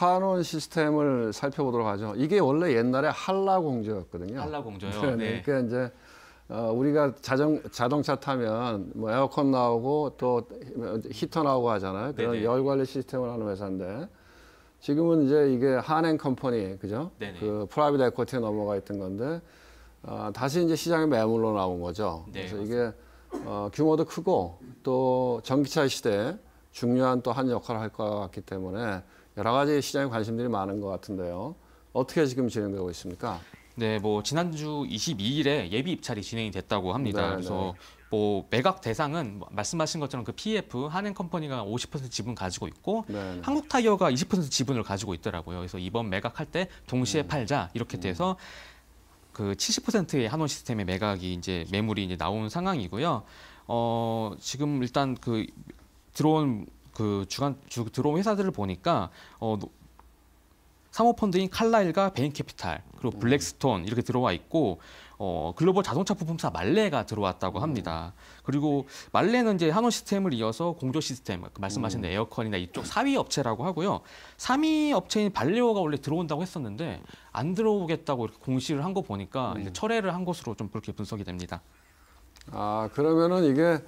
한원 시스템을 살펴보도록 하죠. 이게 원래 옛날에 한라공조였거든요. 한라공조요. 네, 네. 네, 그러니까 이제 어, 우리가 자정 자동차 타면 뭐 에어컨 나오고 또 히터 나오고 하잖아요. 그런 네네. 네. 열 관리 시스템을 하는 회사인데 지금은 이제 이게 한행 컴퍼니 그죠? 네네. 그 프라이빗 에코티에 넘어가 있던 건데 어, 다시 이제 시장에 매물로 나온 거죠. 네, 그래서 맞습니다. 이게 어, 규모도 크고 또 전기차 시대에 중요한 또 한 역할을 할 것 같기 때문에 여러 가지 시장에 관심들이 많은 것 같은데요. 어떻게 지금 진행되고 있습니까? 네, 뭐 지난주 22일에 예비 입찰이 진행이 됐다고 합니다. 네 그래서 네. 뭐 매각 대상은 뭐 말씀하신 것처럼 그 PF 한행 컴퍼니가 50% 지분 가지고 있고 네네. 네. 한국 타이어가 20% 지분을 가지고 있더라고요. 그래서 이번 매각할 때 동시에 음. 팔자 이렇게 음. 돼서 그 70%의 한원 시스템의 매각이 이제 매물이 이제 나온 상황이고요. 어, 지금 일단 그 들어온 그 주간 주, 들어온 회사들을 보니까 어, 사모펀드인 칼라일과 베인캐피탈 그리고 음. 블랙스톤 이렇게 들어와 있고 어, 글로벌 자동차 부품사 말레가 들어왔다고 음. 합니다. 그리고 말레는 이제 한원 시스템을 이어서 공조 시스템 그 말씀하신 음. 에어컨이나 이쪽 4위 업체라고 하고요. 3위 업체인 발레오가 원래 들어온다고 했었는데 안 들어오겠다고 이렇게 공시를 한 거 보니까 이제 철회를 한 것으로 좀 그렇게 분석이 됩니다. 아 그러면은 이게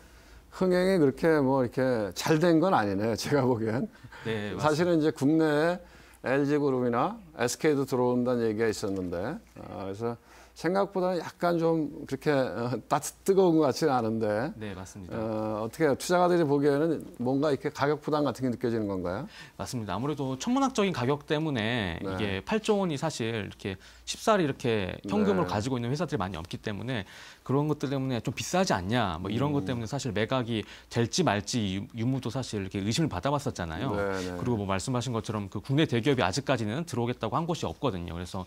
흥행이 그렇게 뭐 이렇게 잘 된 건 아니네요. 제가 보기엔. 네, 사실은 이제 국내에 LG그룹이나 SK도 들어온다는 얘기가 있었는데 아, 그래서 생각보다는 약간 좀 그렇게 어, 따뜻 뜨거운 것 같지는 않은데. 네, 맞습니다. 어, 떻게 투자가들이 보기에는 뭔가 이렇게 가격 부담 같은 게 느껴지는 건가요? 맞습니다. 아무래도 천문학적인 가격 때문에 네. 이게 8조 원이 사실 이렇게 쉽사리 이렇게 현금을 네. 가지고 있는 회사들이 많이 없기 때문에 그런 것들 때문에 좀 비싸지 않냐 뭐 이런 음. 것 때문에 사실 매각이 될지 말지 유무도 사실 이렇게 의심을 받아봤었잖아요. 네, 네, 그리고 뭐 말씀하신 것처럼 그 국내 대기업이 아직까지는 들어오겠다고 한 곳이 없거든요. 그래서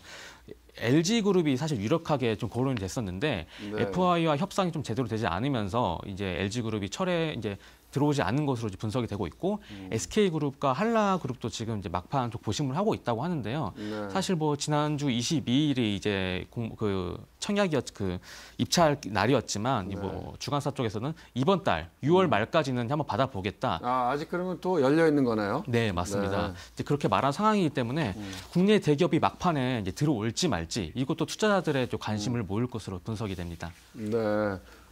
LG 그룹이 사실 유력하게 좀 거론이 됐었는데 네. FI와 협상이 좀 제대로 되지 않으면서 이제 LG 그룹이 철회 이제 들어오지 않는 것으로 분석이 되고 있고 음. SK그룹과 한라그룹도 지금 이제 막판 독보심을 하고 있다고 하는데요. 네. 사실 뭐 지난주 22일이 이제 공, 그 청약이었 그 입찰 날이었지만 뭐 네. 뭐 주간사 쪽에서는 이번 달 6월 음. 말까지는 한번 받아보겠다. 아, 아직 그러면 또 열려 있는 거네요. 네 맞습니다. 네. 이제 그렇게 말한 상황이기 때문에 음. 국내 대기업이 막판에 이제 들어올지 말지 이것도 투자자들의 관심을 음. 모을 것으로 분석이 됩니다. 네.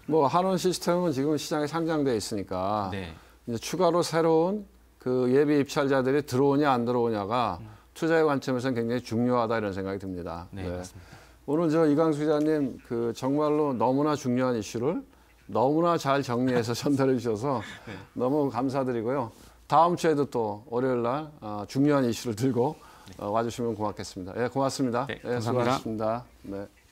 뭐 한원 시스템은 지금 시장에 상장돼 있으니까 네. 이제 추가로 새로운 그 예비 입찰자들이 들어오냐 안 들어오냐가 음. 투자의 관점에서는 굉장히 중요하다 이런 생각이 듭니다. 네, 네. 오늘 저이광수 기자님 그 정말로 너무나 중요한 이슈를 너무나 잘 정리해서 전달해 주셔서 네. 너무 감사드리고요. 다음 주에도 또 월요일 날 어, 중요한 이슈를 들고 네. 어, 와주시면 고맙겠습니다. 예, 고맙습니다. 네, 예, 감사합니다. 수고하셨습니다. 네.